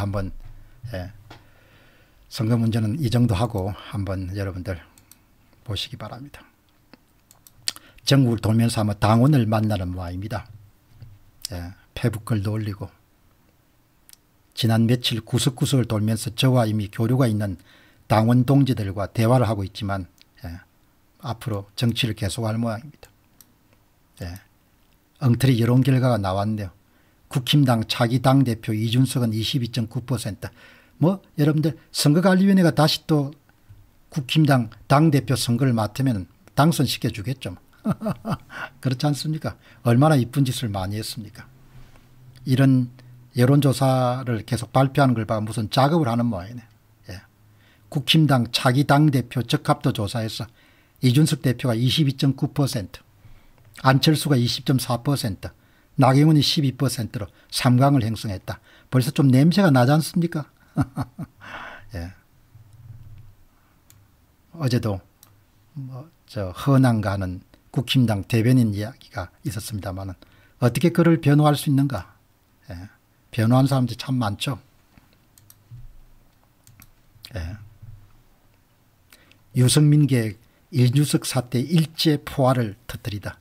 한번 예, 선거 문제는 이 정도 하고 한번 여러분들 보시기 바랍니다. 전국을 돌면서 아마 당원을 만나는 모양입니다. 예, 페북글도 올리고 지난 며칠 구석구석을 돌면서 저와 이미 교류가 있는 당원 동지들과 대화를 하고 있지만 예, 앞으로 정치를 계속할 모양입니다. 예, 엉터리 여론 결과가 나왔네요. 국힘당 차기 당대표 이준석은 22.9%뭐 여러분들 선거관리위원회가 다시 또 국힘당 당대표 선거를 맡으면 당선시켜 주겠죠. 뭐. 그렇지 않습니까? 얼마나 이쁜 짓을 많이 했습니까? 이런 여론조사를 계속 발표하는 걸 봐 무슨 작업을 하는 모양이네. 예. 국힘당 차기 당대표 적합도 조사에서 이준석 대표가 22.9%, 안철수가 20.4%, 나경원이 12%로 3강을 행성했다. 벌써 좀 냄새가 나지 않습니까? 예. 어제도 뭐저 허난 가는 국힘당 대변인 이야기가 있었습니다만 어떻게 그를 변호할 수 있는가? 예. 변호한 사람들이 참 많죠. 예. 유승민 계 일주석 사태 일제 포화를 터뜨리다.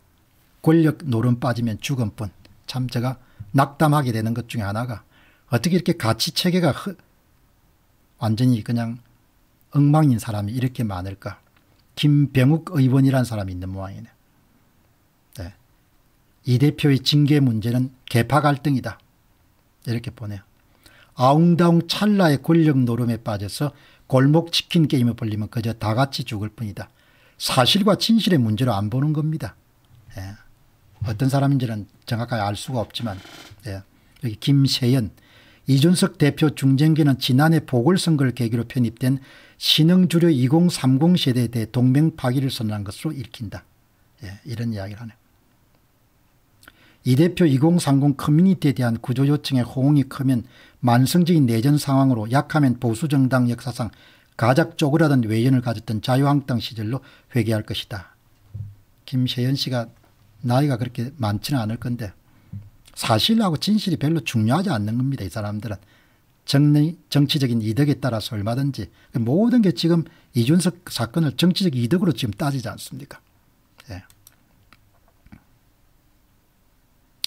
권력 노름 빠지면 죽음뿐. 참 제가 낙담하게 되는 것 중에 하나가 어떻게 이렇게 가치 체계가 흐, 완전히 그냥 엉망인 사람이 이렇게 많을까? 김병욱 의원이라는 사람이 있는 모양이네. 네. 이 대표의 징계 문제는 개파 갈등이다. 이렇게 보내요. 아웅다웅 찰나의 권력 노름에 빠져서 골목 치킨 게임을 벌리면 그저 다 같이 죽을 뿐이다. 사실과 진실의 문제로 안 보는 겁니다. 예. 어떤 사람인지는 정확하게 알 수가 없지만 예. 여기 김세연 이준석 대표 중쟁기는 지난해 보궐선거를 계기로 편입된 신흥주류 2030 세대에 대해 동맹 파기를 선언한 것으로 읽힌다. 예, 이런 이야기를 하네요. 이 대표 2030 커뮤니티에 대한 구조 요청의 호응이 크면 만성적인 내전 상황으로 약하면 보수 정당 역사상 가작 쪼그라든 외연을 가졌던 자유한국당 시절로 회귀할 것이다. 김세현 씨가 나이가 그렇게 많지는 않을 건데 사실하고 진실이 별로 중요하지 않는 겁니다. 이 사람들은. 정리, 정치적인 이득에 따라서 얼마든지 모든 게 지금 이준석 사건을 정치적 이득으로 지금 따지지 않습니까? 예.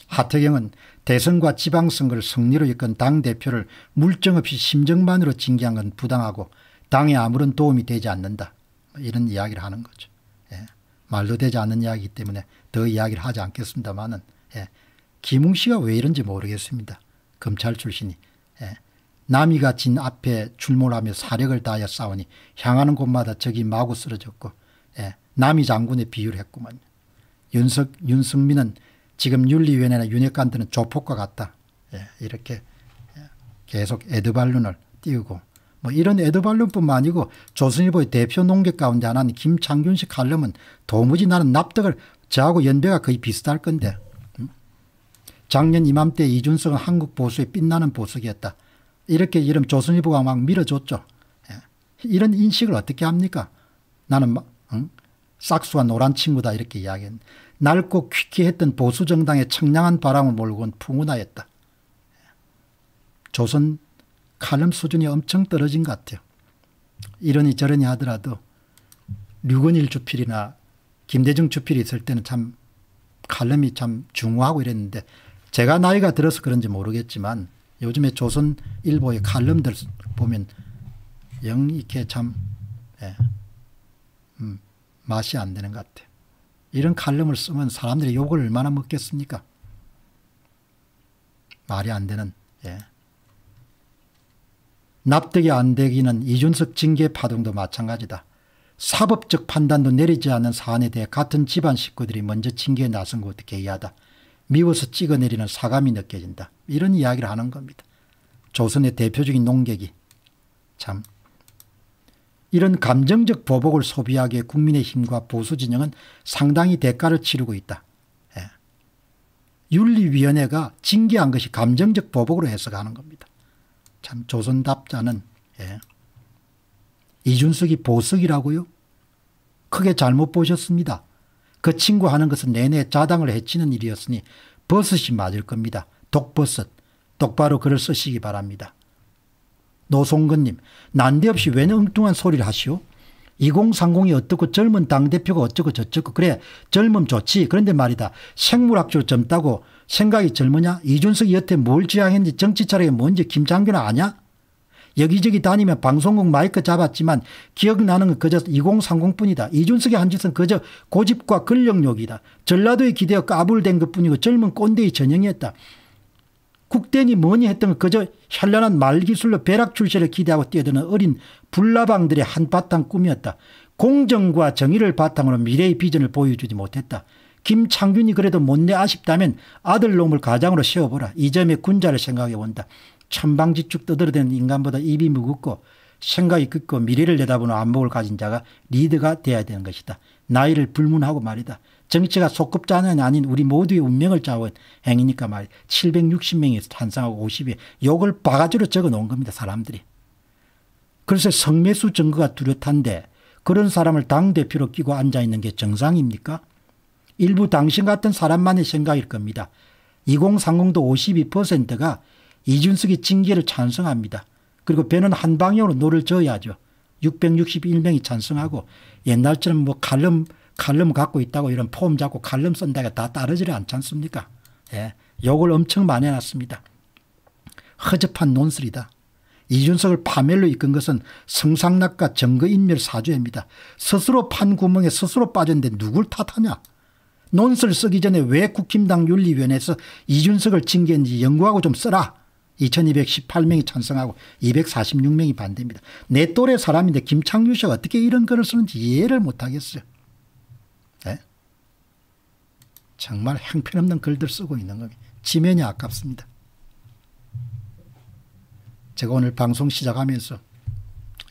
하태경은 대선과 지방선거를 승리로 이끈 당대표를 물정 없이 심정만으로 징계한 건 부당하고 당에 아무런 도움이 되지 않는다. 뭐 이런 이야기를 하는 거죠. 예. 말도 되지 않는 이야기이기 때문에 더 이야기를 하지 않겠습니다만은 예. 김웅 씨가 왜 이런지 모르겠습니다. 검찰 출신이. 예. 남이가 진 앞에 출몰하며 사력을 다하여 싸우니 향하는 곳마다 적이 마구 쓰러졌고 예. 남이 장군에 비유 했구만. 윤석, 윤승민은 지금 윤리위원회나 윤핵관들은 조폭과 같다. 예. 이렇게 예, 계속 에드발룬을 띄우고 뭐 이런 에드발룬뿐만 아니고 조선일보의 대표 농객 가운데 하나인 김창균 씨 칼럼은 도무지 나는 납득을 저하고 연배가 거의 비슷할 건데 음? 작년 이맘때 이준석은 한국 보수의 빛나는 보석이었다. 이렇게 이름 조선일보가 막 밀어줬죠. 예. 이런 인식을 어떻게 합니까? 나는 응? 음? 싹수와 노란 친구다 이렇게 이야기했 낡고 퀴퀴했던 보수정당의 청량한 바람을 몰고 온 풍운하였다. 예. 조선 칼럼 수준이 엄청 떨어진 것 같아요. 이러니 저러니 하더라도 류건일 주필이나 김대중 주필이 있을 때는 참 칼럼이 참 중후하고 이랬는데 제가 나이가 들어서 그런지 모르겠지만 요즘에 조선일보의 칼럼들 보면 영 이렇게 참 예, 음, 맛이 안 되는 것 같아요. 이런 칼럼을 쓰면 사람들이 욕을 얼마나 먹겠습니까? 말이 안 되는 예. 납득이 안 되기는 이준석 징계 파동도 마찬가지다. 사법적 판단도 내리지 않은 사안에 대해 같은 집안 식구들이 먼저 징계에 나선 것도 개의하다. 미워서 찍어내리는 사감이 느껴진다. 이런 이야기를 하는 겁니다. 조선의 대표적인 농객이 참 이런 감정적 보복을 소비하기에 국민의힘과 보수진영은 상당히 대가를 치르고 있다. 예. 윤리위원회가 징계한 것이 감정적 보복으로 해석하는 겁니다. 참 조선답자는 예. 이준석이 보석이라고요? 크게 잘못 보셨습니다. 그 친구 하는 것은 내내 자당을 해치는 일이었으니 버섯이 맞을 겁니다. 독버섯. 똑바로 글을 쓰시기 바랍니다. 노송근님, 난데없이 왜 엉뚱한 소리를 하시오? 2030이 어떻고 젊은 당대표가 어쩌고 저쩌고 그래 젊음 좋지 그런데 말이다 생물학적으로 젊다고 생각이 젊으냐 이준석이 여태 뭘 지향했는지 정치 차력이 뭔지 김장균 아냐 여기저기 다니며 방송국 마이크 잡았지만 기억나는 건 그저 2030뿐이다. 이준석의 한 짓은 그저 고집과 권력욕이다. 전라도에 기대어 까불된 것뿐이고 젊은 꼰대의 전형이었다. 국대니 뭐니 했던 건 그저 현란한 말기술로 벼락 출세를 기대하고 뛰어드는 어린 불나방들의 한바탕 꿈이었다. 공정과 정의를 바탕으로 미래의 비전을 보여주지 못했다. 김창균이 그래도 못내 아쉽다면 아들놈을 가장으로 세워보라. 이 점에 군자를 생각해 본다. 천방지축 떠들어대는 인간보다 입이 무겁고 생각이 깊고 미래를 내다보는 안목을 가진 자가 리더가 돼야 되는 것이다. 나이를 불문하고 말이다. 정치가 소급자는 아닌 우리 모두의 운명을 짜온 행위니까 말 760명이 탄생하고 50이 욕을 바가지로 적어놓은 겁니다. 사람들이. 그래서 성매수 증거가 뚜렷한데 그런 사람을 당대표로 끼고 앉아있는 게 정상입니까? 일부 당신 같은 사람만의 생각일 겁니다. 2030도 52%가 이준석이 징계를 찬성합니다. 그리고 배는 한 방향으로 노를 저어야죠. 661명이 찬성하고 옛날처럼 뭐 칼럼 칼럼 갖고 있다고 이런 폼 잡고 칼럼 쓴다가 다 따르지를 않지 않습니까? 예. 욕을 엄청 많이 해놨습니다. 허접한 논술이다. 이준석을 파멸로 이끈 것은 성상락과 정거인멸 사주입니다. 스스로 판 구멍에 스스로 빠졌는데 누굴 탓하냐? 논술 쓰기 전에 왜 국힘당 윤리위원회에서 이준석을 징계했는지 연구하고 좀 써라. 2218명이 찬성하고 246명이 반대입니다. 내 또래 사람인데 김창규 씨가 어떻게 이런 글을 쓰는지 이해를 못하겠어요. 네? 정말 행편없는 글들 쓰고 있는 겁니다. 지면이 아깝습니다. 제가 오늘 방송 시작하면서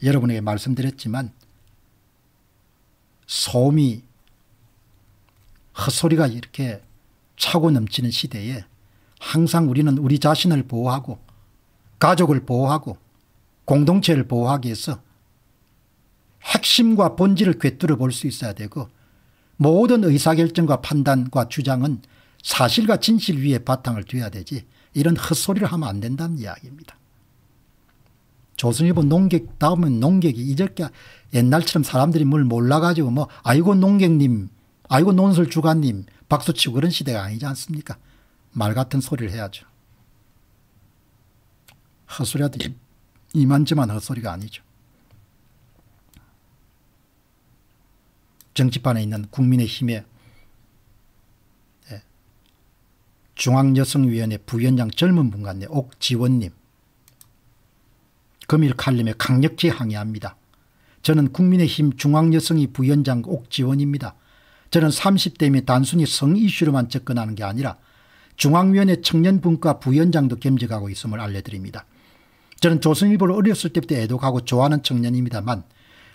여러분에게 말씀드렸지만 소음이 헛소리가 이렇게 차고 넘치는 시대에 항상 우리는 우리 자신을 보호하고 가족을 보호하고 공동체를 보호하기 위해서 핵심과 본질을 꿰뚫어 볼 수 있어야 되고 모든 의사결정과 판단과 주장은 사실과 진실 위에 바탕을 둬야 되지 이런 헛소리를 하면 안 된다는 이야기입니다. 조선일보 농객 다음은 농객이 이저께 옛날처럼 사람들이 뭘 몰라가지고 뭐 아이고 농객님 아이고 논술주관님 박수치고 그런 시대가 아니지 않습니까? 말 같은 소리를 해야죠. 헛소리라도 이만저만 헛소리가 아니죠. 정치판에 있는 국민의힘의 예, 중앙여성위원회 부위원장 젊은 분 같네 옥지원님 금일칼럼에 강력히 항의합니다. 저는 국민의힘 중앙여성위 부위원장 옥지원입니다. 저는 30대임에 단순히 성 이슈로만 접근하는 게 아니라 중앙위원회 청년분과 부위원장도 겸직하고 있음을 알려드립니다. 저는 조선일보를 어렸을 때부터 애독하고 좋아하는 청년입니다만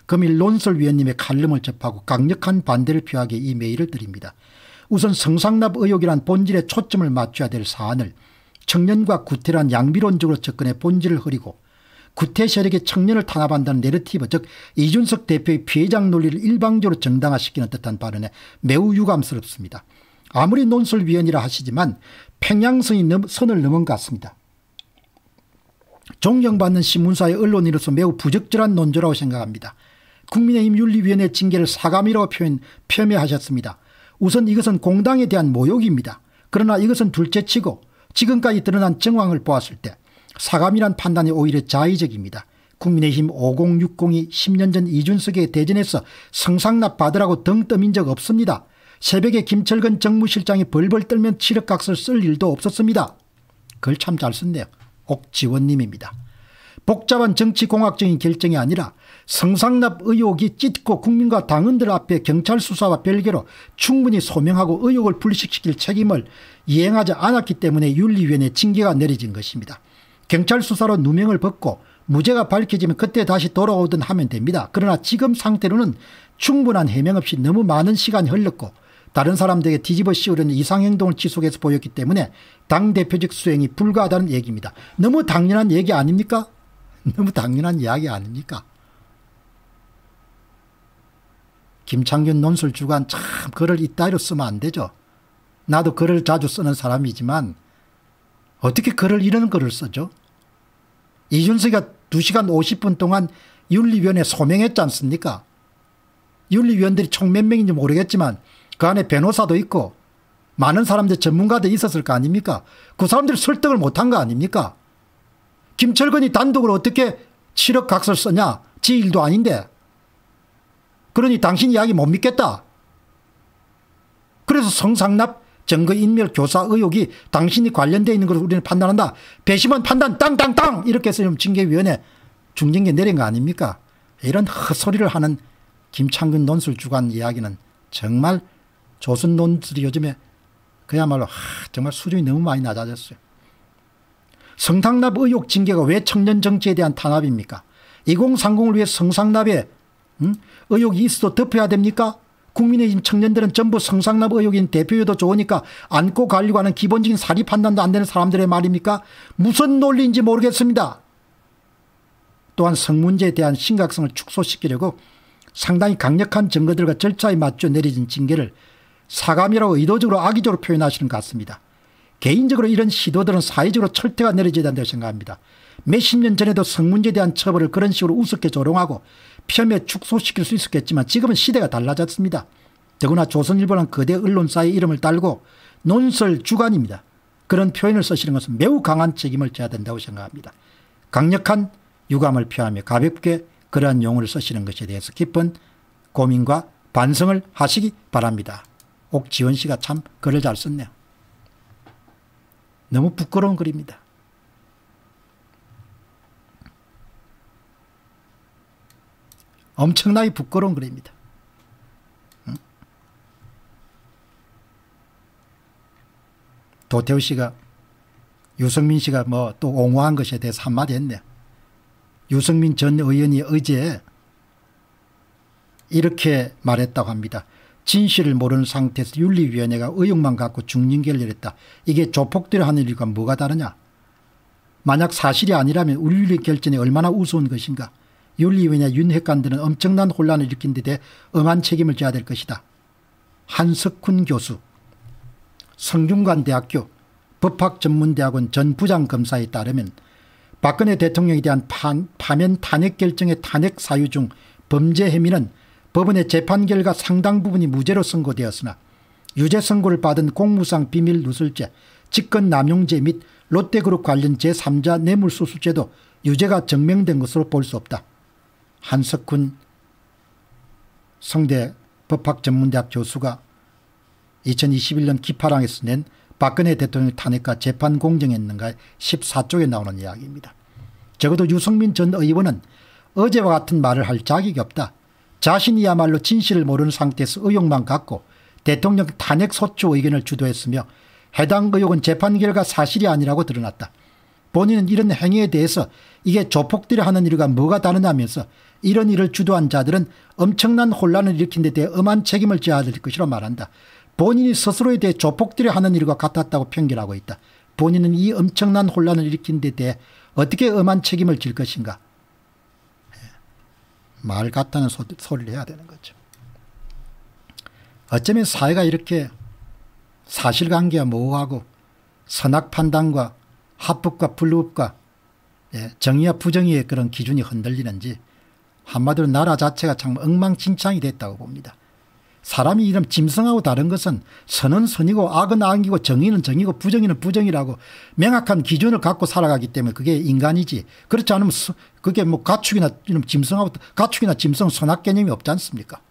금일 논설위원님의 칼럼을 접하고 강력한 반대를 표하기에 이 메일을 드립니다. 우선 성상납 의혹이란 본질에 초점을 맞춰야 될 사안을 청년과 구태란 양비론적으로 접근해 본질을 흐리고 구태 세력이 청년을 탄압한다는 내러티브 즉 이준석 대표의 피해장 논리를 일방적으로 정당화시키는 듯한 발언에 매우 유감스럽습니다. 아무리 논술위원이라 하시지만 평양선이 넘, 선을 넘은 것 같습니다. 존경받는 신문사의 언론으로서 매우 부적절한 논조라고 생각합니다. 국민의힘 윤리위원회 징계를 사감이라고 표현, 폄훼하셨습니다. 우선 이것은 공당에 대한 모욕입니다. 그러나 이것은 둘째치고 지금까지 드러난 정황을 보았을 때 사감이란 판단이 오히려 자의적입니다. 국민의힘 5060이 10년 전 이준석의 대전에서 성상납 받으라고 등 떠민 적 없습니다. 새벽에 김철근 정무실장이 벌벌 떨면 치력각서를쓸 일도 없었습니다. 글 참 잘 썼네요. 옥지원님입니다. 복잡한 정치공학적인 결정이 아니라 성상납 의혹이 찢고 국민과 당원들 앞에 경찰 수사와 별개로 충분히 소명하고 의혹을 불식시킬 책임을 이행하지 않았기 때문에 윤리위원회 징계가 내려진 것입니다. 경찰 수사로 누명을 벗고 무죄가 밝혀지면 그때 다시 돌아오든 하면 됩니다. 그러나 지금 상태로는 충분한 해명 없이 너무 많은 시간이 흘렀고 다른 사람들에게 뒤집어 씌우려는 이상행동을 지속해서 보였기 때문에 당대표직 수행이 불가하다는 얘기입니다. 너무 당연한 얘기 아닙니까? 너무 당연한 이야기 아닙니까? 김창균 논술 주간 참 글을 이따위로 쓰면 안 되죠. 나도 글을 자주 쓰는 사람이지만 어떻게 글을 이런 글을 쓰죠? 이준석이가 2시간 50분 동안 윤리위원회 소명했지 않습니까? 윤리위원들이 총 몇 명인지 모르겠지만 그 안에 변호사도 있고 많은 사람들 전문가들 있었을 거 아닙니까? 그 사람들이 설득을 못한 거 아닙니까? 김철근이 단독으로 어떻게 7억 각서를 쓰냐? 지 일도 아닌데. 그러니 당신 이야기 못 믿겠다. 그래서 성상납 증거인멸 교사 의혹이 당신이 관련되어 있는 것을 우리는 판단한다. 배심원 판단 땅땅땅 이렇게 해서 징계위원회 중징계 내린 거 아닙니까? 이런 헛소리를 하는 김창근 논술주간 이야기는 정말 조선론들이 요즘에 그야말로 하, 정말 수준이 너무 많이 낮아졌어요. 성상납 의혹 징계가 왜 청년 정치에 대한 탄압입니까? 2030을 위해 성상납에 음? 의혹이 있어도 덮어야 됩니까? 국민의힘 청년들은 전부 성상납 의혹인 대표여도 좋으니까 안고 가려고 하는 기본적인 사리 판단도 안 되는 사람들의 말입니까? 무슨 논리인지 모르겠습니다. 또한 성 문제에 대한 심각성을 축소시키려고 상당히 강력한 증거들과 절차에 맞춰 내려진 징계를 사감이라고 의도적으로 악의적으로 표현하시는 것 같습니다. 개인적으로 이런 시도들은 사회적으로 철퇴가 내려져야 한다고 생각합니다. 몇십 년 전에도 성문제에 대한 처벌을 그런 식으로 우습게 조롱하고 폄훼 축소시킬 수 있었겠지만 지금은 시대가 달라졌습니다. 더구나 조선일보란 거대 언론사의 이름을 달고 논설 주간입니다. 그런 표현을 쓰시는 것은 매우 강한 책임을 져야 된다고 생각합니다. 강력한 유감을 표하며 가볍게 그러한 용어를 쓰시는 것에 대해서 깊은 고민과 반성을 하시기 바랍니다. 옥지원 씨가 참 글을 잘 썼네요. 너무 부끄러운 글입니다. 엄청나게 부끄러운 글입니다. 도태우 씨가 유승민 씨가 뭐 또 옹호한 것에 대해서 한마디 했네 유승민 전 의원이 어제 이렇게 말했다고 합니다. 진실을 모르는 상태에서 윤리위원회가 의혹만 갖고 중징계를 내렸다. 이게 조폭들이 하는 일과 뭐가 다르냐. 만약 사실이 아니라면 윤리 결정이 얼마나 우스운 것인가. 윤리위원회 윤핵관들은 엄청난 혼란을 일으킨 데 대해 엄한 책임을 져야 될 것이다. 한석훈 교수 성균관대학교 법학전문대학원 전 부장검사에 따르면 박근혜 대통령에 대한 파, 파면 탄핵 결정의 탄핵 사유 중 범죄 혐의는 법원의 재판 결과 상당 부분이 무죄로 선고되었으나 유죄 선고를 받은 공무상 비밀 누설죄, 직권 남용죄 및 롯데그룹 관련 제3자 뇌물수수죄도 유죄가 증명된 것으로 볼 수 없다. 한석훈 성대 법학전문대학 교수가 2021년 기파랑에서 낸 박근혜 대통령 탄핵과 재판 공정했는가 14쪽에 나오는 이야기입니다. 적어도 유승민 전 의원은 어제와 같은 말을 할 자격이 없다. 자신이야말로 진실을 모르는 상태에서 의혹만 갖고 대통령 탄핵 소추 의견을 주도했으며 해당 의혹은 재판 결과 사실이 아니라고 드러났다. 본인은 이런 행위에 대해서 이게 조폭들이 하는 일과 뭐가 다르냐면서 이런 일을 주도한 자들은 엄청난 혼란을 일으킨 데 대해 엄한 책임을 져야 될 것이라 말한다. 본인이 스스로에 대해 조폭들이 하는 일과 같았다고 편결하고 있다. 본인은 이 엄청난 혼란을 일으킨 데 대해 어떻게 엄한 책임을 질 것인가 말 같다는 소, 소리를 해야 되는 거죠. 어쩌면 사회가 이렇게 사실관계가 모호하고 선악 판단과 합법과 불법과 예, 정의와 부정의의 그런 기준이 흔들리는지 한마디로 나라 자체가 참 엉망진창이 됐다고 봅니다. 사람이 이름 짐승하고 다른 것은 선은 선이고 악은 악이고 정의는 정의고 부정의는 부정이라고 명확한 기준을 갖고 살아가기 때문에 그게 인간이지 그렇지 않으면 그게 뭐 가축이나 이런 짐승하고 가축이나 짐승 선악 개념이 없지 않습니까